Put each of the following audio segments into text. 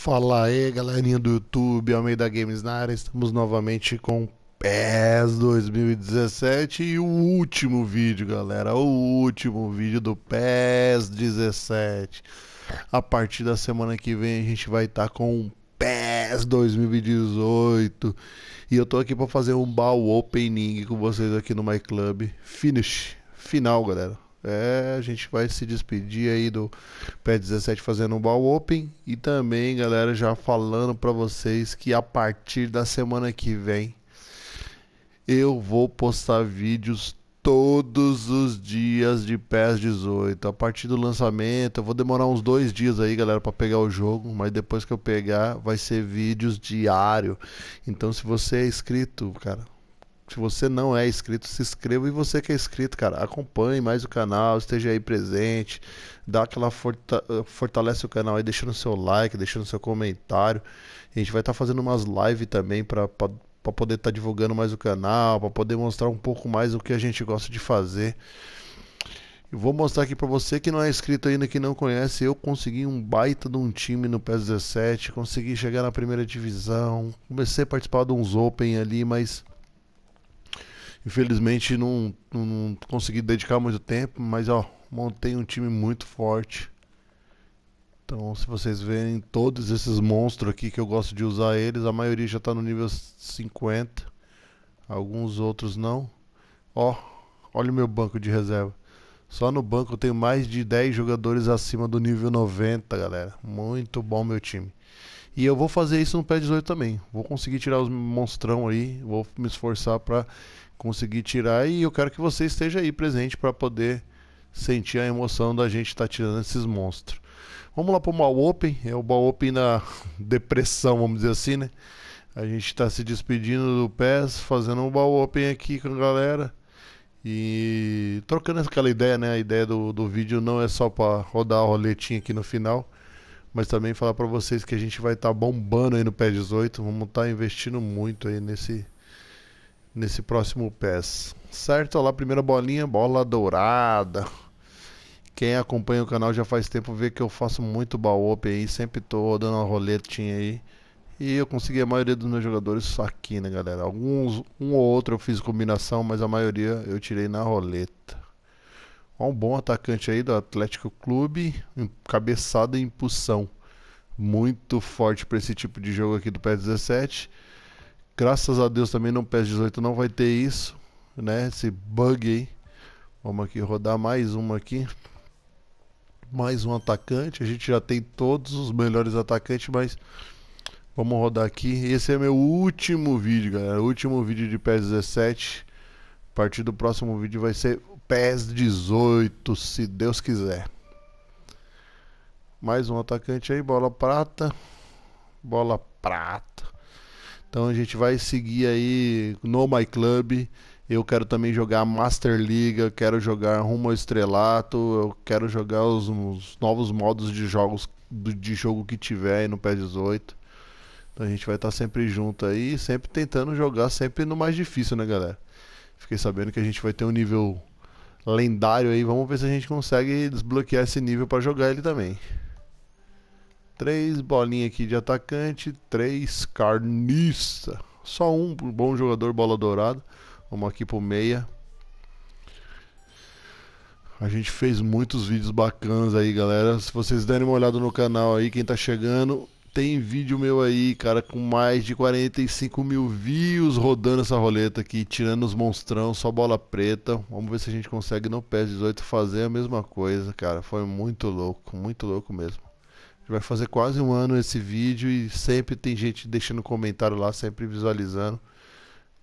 Fala aí, galerinha do YouTube, Almeida Games na área. Estamos novamente com PES 2017 e o último vídeo, galera. O último vídeo do PES 17. A partir da semana que vem a gente vai estar tá com PES 2018. E eu tô aqui para fazer um baú opening com vocês aqui no My Club. Finish, final, galera. É, a gente vai se despedir aí do Pé 17 fazendo um ball open e também, galera, já falando para vocês que a partir da semana que vem eu vou postar vídeos todos os dias de PES 18. A partir do lançamento, eu vou demorar uns dois dias aí, galera, para pegar o jogo, mas depois que eu pegar, vai ser vídeos diário. Então, se você é inscrito, cara, se você não é inscrito, se inscreva. E você que é inscrito, cara, acompanhe mais o canal, esteja aí presente, dá aquela forta, fortalece o canal aí, deixando seu like, deixando seu comentário. A gente vai estar tá fazendo umas lives também para poder estar tá divulgando mais o canal, para poder mostrar um pouco mais o que a gente gosta de fazer. Eu vou mostrar aqui para você que não é inscrito ainda, que não conhece. Eu consegui um baita de um time no PES 17, consegui chegar na primeira divisão, comecei a participar de uns Open ali, mas Infelizmente não, não consegui dedicar muito tempo, mas ó, montei um time muito forte. Então, se vocês verem todos esses monstros aqui que eu gosto de usar eles, a maioria já está no nível 50. Alguns outros não. Ó, olha o meu banco de reserva. Só no banco eu tenho mais de 10 jogadores acima do nível 90, galera. Muito bom meu time. E eu vou fazer isso no pé 18 também. Vou conseguir tirar os monstrão aí, vou me esforçar para conseguir tirar e eu quero que você esteja aí presente para poder sentir a emoção da gente estar tá tirando esses monstros. Vamos lá para o Mal Open, é o Mal Open na depressão, vamos dizer assim, né? A gente está se despedindo do PES, fazendo um Mal Open aqui com a galera e trocando aquela ideia, né? A ideia do, do vídeo não é só para rodar a roletinha aqui no final, mas também falar para vocês que a gente vai estar tá bombando aí no pé 18, vamos estar tá investindo muito aí nesse nesse próximo PES. Certo? Olha lá, primeira bolinha, bola dourada. Quem acompanha o canal já faz tempo vê que eu faço muito baú aí, sempre tô dando uma roletinha aí. E eu consegui a maioria dos meus jogadores aqui, né, galera? Alguns, um ou outro eu fiz combinação, mas a maioria eu tirei na roleta um bom atacante aí do Atlético Clube, cabeçada e impulsão. Muito forte para esse tipo de jogo aqui do PES 17. Graças a Deus também no PES 18 não vai ter isso, né? Esse bug aí. Vamos aqui rodar mais uma aqui. Mais um atacante. A gente já tem todos os melhores atacantes, mas vamos rodar aqui. Esse é meu último vídeo, galera. Último vídeo de PES 17. A partir do próximo vídeo vai ser pés 18, se Deus quiser. Mais um atacante aí, bola prata. Bola prata. Então a gente vai seguir aí no My Club. Eu quero também jogar Master League, eu quero jogar Rumo ao Estrelato, eu quero jogar os, os novos modos de jogos de jogo que tiver aí no PES 18. Então a gente vai estar tá sempre junto aí, sempre tentando jogar sempre no mais difícil, né, galera? Fiquei sabendo que a gente vai ter um nível lendário aí. Vamos ver se a gente consegue desbloquear esse nível para jogar ele também. Três bolinhas aqui de atacante, três carniça. Só um bom jogador, bola dourada. Vamos aqui pro meia. A gente fez muitos vídeos bacanas aí, galera. Se vocês derem uma olhada no canal aí, quem tá chegando, tem vídeo meu aí, cara, com mais de 45 mil views rodando essa roleta aqui, tirando os monstrão, só bola preta. Vamos ver se a gente consegue no PES 18 fazer a mesma coisa, cara. Foi muito louco, muito louco mesmo. Vai fazer quase um ano esse vídeo e sempre tem gente deixando comentário lá, sempre visualizando.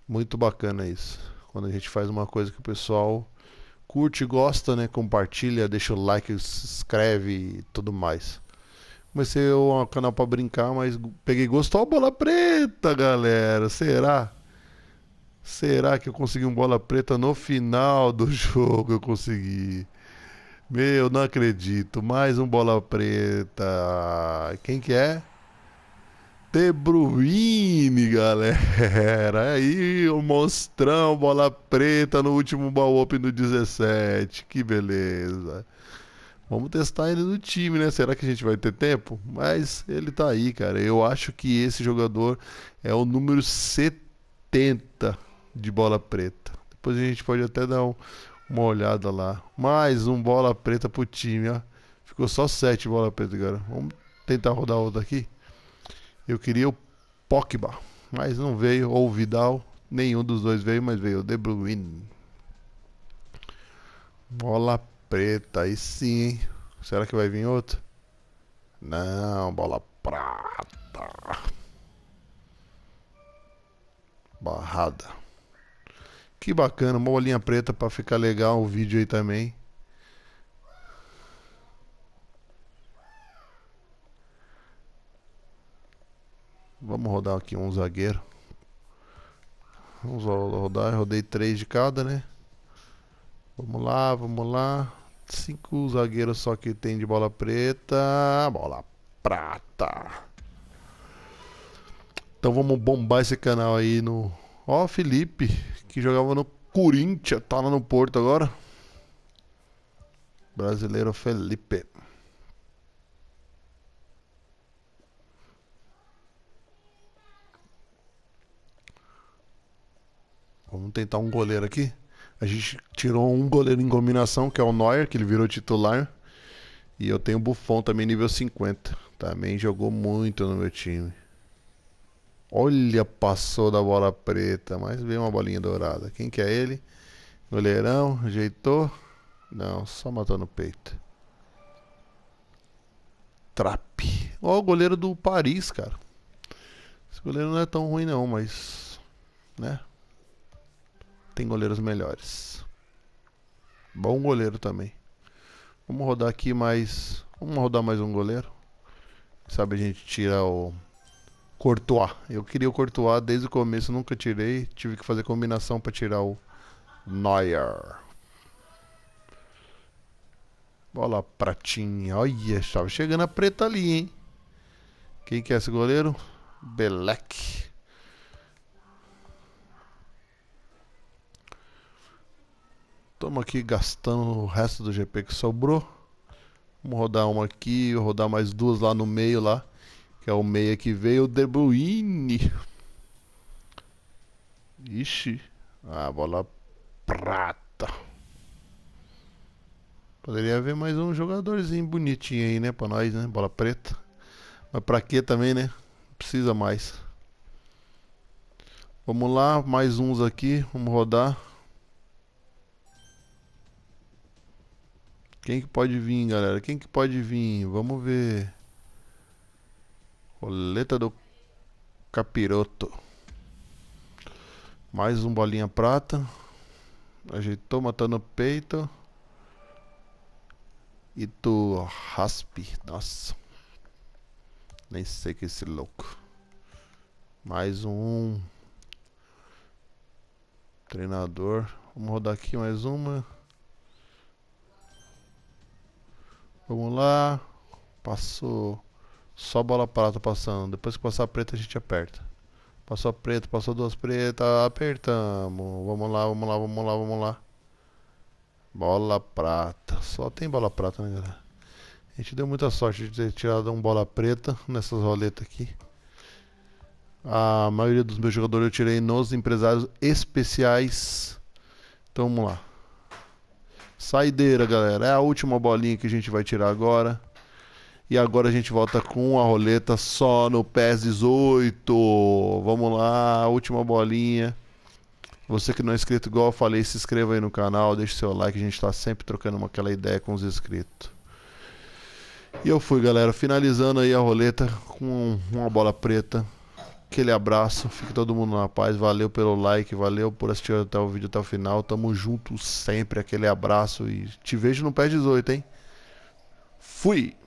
Muito bacana isso. Quando a gente faz uma coisa que o pessoal curte, gosta, né? Compartilha, deixa o like, se inscreve e tudo mais. Comecei um canal para brincar, mas peguei gosto. Ó, bola preta, galera. Será? Será que eu consegui um bola preta no final do jogo? Eu consegui. Meu, não acredito. Mais um bola preta. Quem que é? De Bruyne, galera. Aí, o monstrão, bola preta no último ball-up no 17. Que beleza. Vamos testar ele no time, né? Será que a gente vai ter tempo? Mas ele tá aí, cara. Eu acho que esse jogador é o número 70 de bola preta. Depois a gente pode até dar um, uma olhada lá. Mais um bola preta pro time, ó. Ficou só 7 bola preta, cara. Vamos tentar rodar outro aqui. Eu queria o Pogba, mas não veio. Ou o Vidal, nenhum dos dois veio, mas veio o De Bruyne. Bola preta preta, aí sim, hein? Será que vai vir outro? Não, bola prata. Barrada. Que bacana, uma bolinha preta para ficar legal o vídeo aí também. Vamos rodar aqui um zagueiro. Vamos rodar, eu rodei três de cada, né? Vamos lá, vamos lá. Cinco zagueiros só que tem de bola preta. Bola prata. Então vamos bombar esse canal aí no. Ó, oh, Felipe, que jogava no Corinthians, tá lá no Porto agora. Brasileiro Felipe. Vamos tentar um goleiro aqui. A gente tirou um goleiro em combinação, que é o Neuer, que ele virou titular. E eu tenho o Buffon também, nível 50. Também jogou muito no meu time. Olha, passou da bola preta, mas veio uma bolinha dourada. Quem que é ele? Goleirão, ajeitou. Não, só matou no peito. Trap. Ó, o goleiro do Paris, cara. Esse goleiro não é tão ruim não, mas... Né? tem goleiros melhores. Bom goleiro também. Vamos rodar aqui mais. Vamos rodar mais um goleiro. Sabe, a gente tira o Courtois. Eu queria o Courtois desde o começo, nunca tirei. Tive que fazer combinação para tirar o Neuer. bola pratinha. Olha, estava chegando a preta ali, hein? Quem que é esse goleiro? Beleque. Estamos aqui gastando o resto do GP que sobrou. Vamos rodar uma aqui, rodar mais duas lá no meio lá. Que é o meia que veio, o De Bruyne. Ixi. Ah, bola prata. Poderia haver mais um jogadorzinho bonitinho aí, né? Pra nós, né? Bola preta. Mas pra que também, né? Precisa mais. Vamos lá, mais uns aqui. Vamos rodar. Quem que pode vir, galera? Quem que pode vir? Vamos ver. Roleta do capiroto. Mais um bolinha prata. Ajeitou, matando o peito. E tu raspe. Nossa. Nem sei que esse louco. Mais um. Treinador. Vamos rodar aqui mais uma. Vamos lá. Passou. Só bola prata passando. Depois que passar a preta, a gente aperta. Passou a preta, passou duas pretas. Apertamos. Vamos lá, vamos lá, vamos lá, vamos lá. Bola prata. Só tem bola prata, né, galera? A gente deu muita sorte de ter tirado um bola preta nessas roletas aqui. A maioria dos meus jogadores eu tirei nos empresários especiais. Então vamos lá. Saideira, galera. É a última bolinha que a gente vai tirar agora. E agora a gente volta com a roleta só no PES 18. Vamos lá, última bolinha. Você que não é inscrito, igual eu falei, se inscreva aí no canal, deixe seu like, a gente tá sempre trocando uma, aquela ideia com os inscritos. E eu fui, galera, finalizando aí a roleta com uma bola preta. Aquele abraço, fique todo mundo na paz. Valeu pelo like, valeu por assistir até o vídeo até o final. Tamo junto sempre, aquele abraço e te vejo no pé 18, hein? Fui!